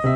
Hai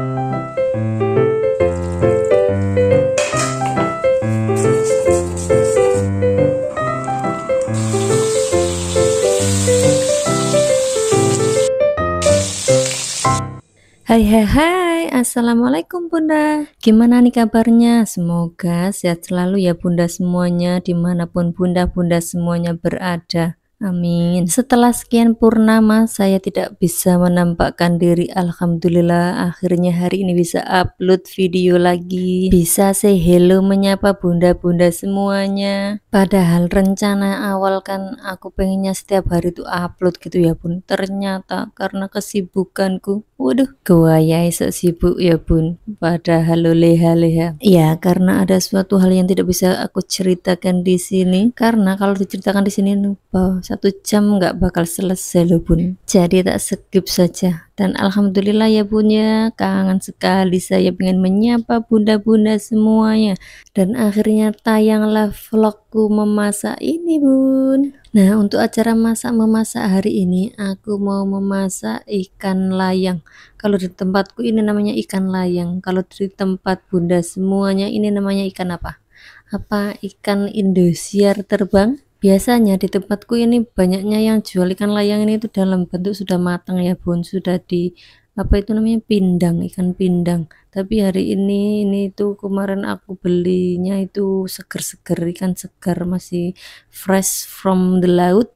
hai hai, Assalamualaikum Bunda Gimana nih kabarnya? Semoga sehat selalu ya Bunda semuanya Dimanapun Bunda-Bunda semuanya berada Amin. Setelah sekian purnama, saya tidak bisa menampakkan diri. Alhamdulillah, akhirnya hari ini bisa upload video lagi. Bisa say hello menyapa bunda-bunda semuanya. Padahal rencana awal kan aku pengennya setiap hari itu upload gitu ya bun. Ternyata karena kesibukanku Waduh, gua esok sibuk ya bun, padahal lo leha-leha. Ya, karena ada suatu hal yang tidak bisa aku ceritakan di sini, karena kalau diceritakan di sini lupa satu jam nggak bakal selesai lo bun. Jadi tak skip saja. Dan alhamdulillah ya bun ya, kangen sekali saya ingin menyapa bunda-bunda semuanya. Dan akhirnya tayanglah vlogku memasak ini bun. Nah, untuk acara masak memasak hari ini, aku mau memasak ikan layang. Kalau di tempatku ini namanya ikan layang. Kalau di tempat Bunda semuanya ini namanya ikan apa? Apa ikan indosiar terbang? Biasanya di tempatku ini banyaknya yang jual ikan layang ini itu dalam bentuk sudah matang ya, Bun. Sudah di apa itu namanya pindang ikan pindang tapi hari ini ini itu kemarin aku belinya itu seger-seger ikan segar masih fresh from the laut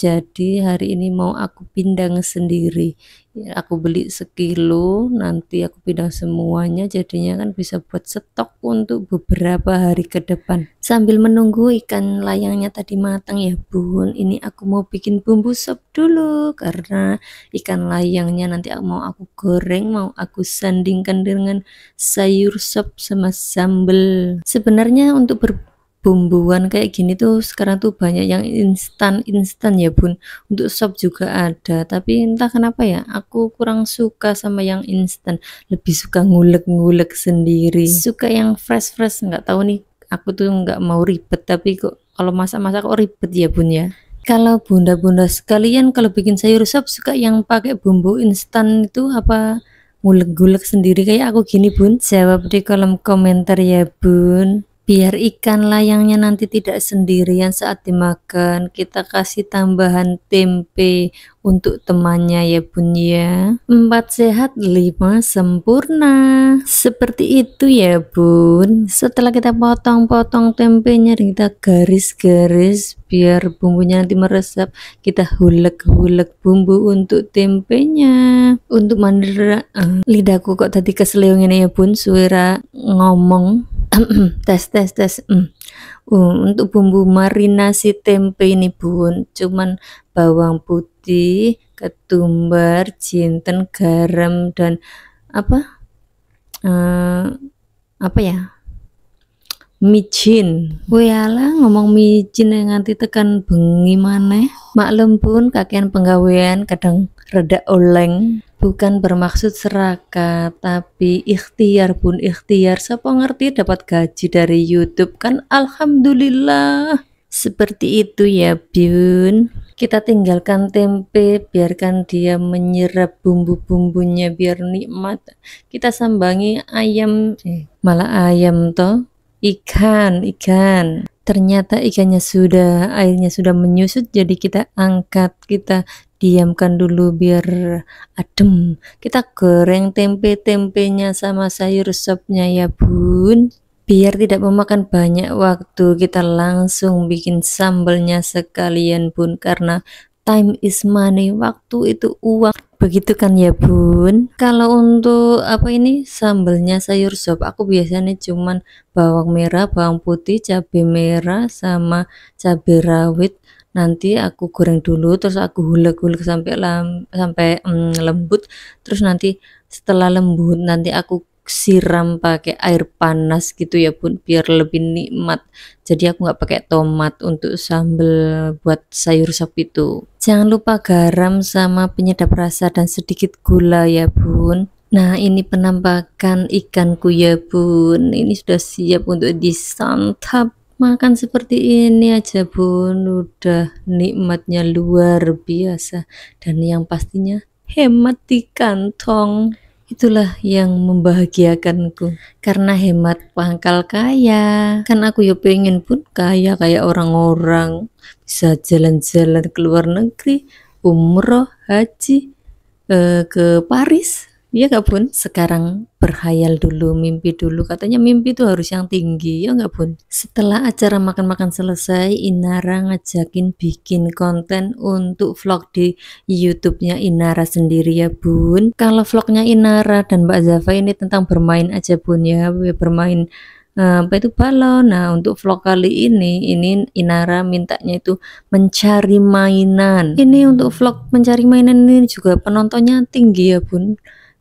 jadi hari ini mau aku pindang sendiri aku beli sekilo nanti aku pindang semuanya jadinya kan bisa buat stok untuk beberapa hari ke depan sambil menunggu ikan layangnya tadi matang ya bun ini aku mau bikin bumbu sop dulu karena ikan layangnya nanti mau aku goreng mau aku sandingkan dengan sayur sop sama sambal sebenarnya untuk ber bumbuan kayak gini tuh sekarang tuh banyak yang instan-instan ya bun untuk sop juga ada tapi entah kenapa ya aku kurang suka sama yang instan lebih suka ngulek-ngulek sendiri suka yang fresh-fresh nggak tahu nih aku tuh nggak mau ribet tapi kok kalau masak-masak kok ribet ya bun ya kalau bunda-bunda sekalian kalau bikin sayur sop suka yang pakai bumbu instan itu apa ngulek-ngulek sendiri kayak aku gini bun jawab di kolom komentar ya bun biar ikan layangnya nanti tidak sendirian saat dimakan kita kasih tambahan tempe untuk temannya ya bun ya 4 sehat 5 sempurna seperti itu ya bun setelah kita potong-potong tempenya kita garis-garis biar bumbunya nanti meresap kita hulek-hulek bumbu untuk tempenya untuk mandira uh, eh, lidahku kok tadi keseleongan ya bun suara ngomong tes tes tes mm. untuk bumbu marinasi tempe ini bun cuman bawang putih ketumbar jinten garam dan apa uh, apa ya micin wala ngomong micin yang nanti tekan bengi mana maklum pun kakean penggawean kadang reda oleng bukan bermaksud serakah tapi ikhtiar pun ikhtiar siapa ngerti dapat gaji dari YouTube kan alhamdulillah seperti itu ya Bun kita tinggalkan tempe biarkan dia menyerap bumbu-bumbunya biar nikmat kita sambangi ayam eh malah ayam toh ikan ikan ternyata ikannya sudah airnya sudah menyusut jadi kita angkat kita diamkan dulu biar adem kita goreng tempe-tempenya sama sayur sopnya ya bun biar tidak memakan banyak waktu kita langsung bikin sambelnya sekalian bun karena time is money waktu itu uang begitu kan ya bun kalau untuk apa ini sambelnya sayur sop aku biasanya cuman bawang merah bawang putih cabai merah sama cabai rawit nanti aku goreng dulu terus aku hulek-hulek sampai lem, sampai mm, lembut terus nanti setelah lembut nanti aku siram pakai air panas gitu ya bun biar lebih nikmat jadi aku nggak pakai tomat untuk sambal buat sayur sop itu jangan lupa garam sama penyedap rasa dan sedikit gula ya bun nah ini penampakan ikanku ya bun ini sudah siap untuk disantap makan seperti ini aja bun udah nikmatnya luar biasa dan yang pastinya hemat di kantong Itulah yang membahagiakanku karena hemat pangkal kaya. Kan aku ya pengen pun kaya kayak orang-orang bisa jalan-jalan ke luar negeri, umroh, haji, eh, ke Paris Iya nggak bun? Sekarang berhayal dulu, mimpi dulu. Katanya mimpi itu harus yang tinggi, ya nggak bun? Setelah acara makan-makan selesai, Inara ngajakin bikin konten untuk vlog di YouTube-nya Inara sendiri ya bun. Kalau vlognya Inara dan Mbak Zafa ini tentang bermain aja bun ya, bermain eh, apa itu balon. Nah, untuk vlog kali ini ini Inara mintanya itu mencari mainan. Ini untuk vlog mencari mainan ini juga penontonnya tinggi ya, Bun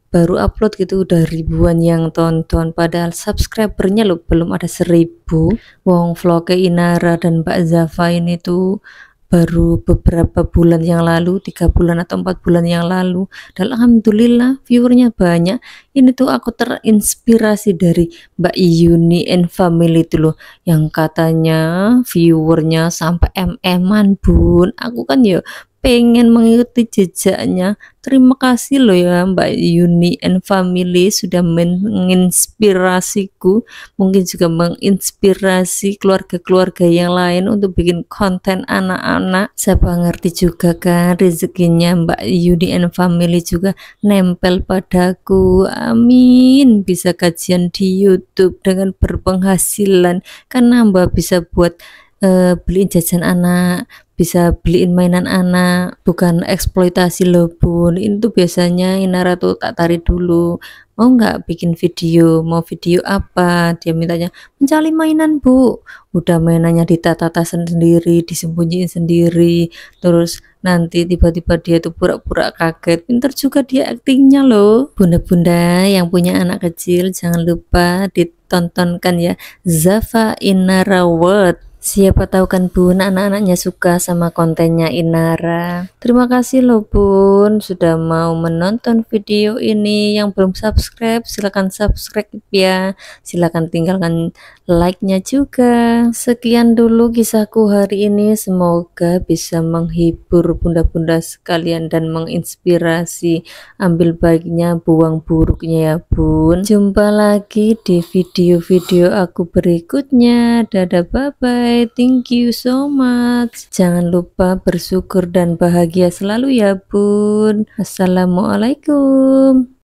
baru upload gitu udah ribuan yang tonton padahal subscribernya lo belum ada seribu wong vlog ke Inara dan Mbak Zafa ini tuh baru beberapa bulan yang lalu tiga bulan atau empat bulan yang lalu dan alhamdulillah viewernya banyak ini tuh aku terinspirasi dari Mbak Yuni and Family itu loh yang katanya viewernya sampai mm-an bun aku kan ya pengen mengikuti jejaknya. Terima kasih loh ya Mbak Yuni and family sudah menginspirasiku, mungkin juga menginspirasi keluarga-keluarga yang lain untuk bikin konten anak-anak. Saya ngerti juga kan rezekinya Mbak Yuni and family juga nempel padaku. Amin, bisa kajian di YouTube dengan berpenghasilan karena Mbak bisa buat uh, beliin jajan anak, bisa beliin mainan anak bukan eksploitasi loh bun itu biasanya Inara tuh tak tarik dulu mau nggak bikin video mau video apa dia mintanya mencari mainan bu udah mainannya ditata-tata sendiri disembunyiin sendiri terus nanti tiba-tiba dia tuh pura-pura kaget pinter juga dia aktingnya loh bunda-bunda yang punya anak kecil jangan lupa ditontonkan ya Zafa Inara World Siapa tahu kan Bun, anak-anaknya suka sama kontennya Inara. Terima kasih loh Bun, sudah mau menonton video ini. Yang belum subscribe, silahkan subscribe ya. Silahkan tinggalkan like-nya juga. Sekian dulu kisahku hari ini. Semoga bisa menghibur bunda-bunda sekalian dan menginspirasi. Ambil baiknya, buang buruknya ya Bun. Jumpa lagi di video-video aku berikutnya. Dadah, bye-bye. Okay, thank you so much. Jangan lupa bersyukur dan bahagia selalu ya, Bun. Assalamualaikum.